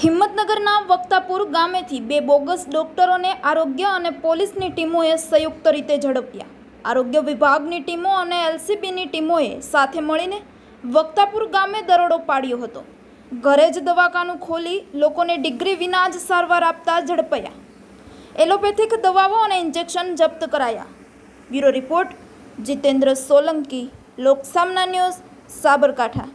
હિંમતનગરના વક્તાપુર ગામેથી બે બોગસ ડોક્ટરોને આરોગ્ય અને પોલીસની ટીમોએ સંયુક્ત રીતે ઝડપ્યા આરોગ્ય વિભાગની ટીમો અને એલસીબીની ટીમોએ સાથે મળીને વક્તાપુર ગામે દરોડો પાડ્યો હતો ઘરે જ દવાખાનું ખોલી લોકોને ડિગ્રી વિના જ સારવાર આપતા ઝડપાયા એલોપેથિક દવાઓ અને ઇન્જેક્શન જપ્ત કરાયા bureau report Jitendra Solanki Loksamna news Sabarkantha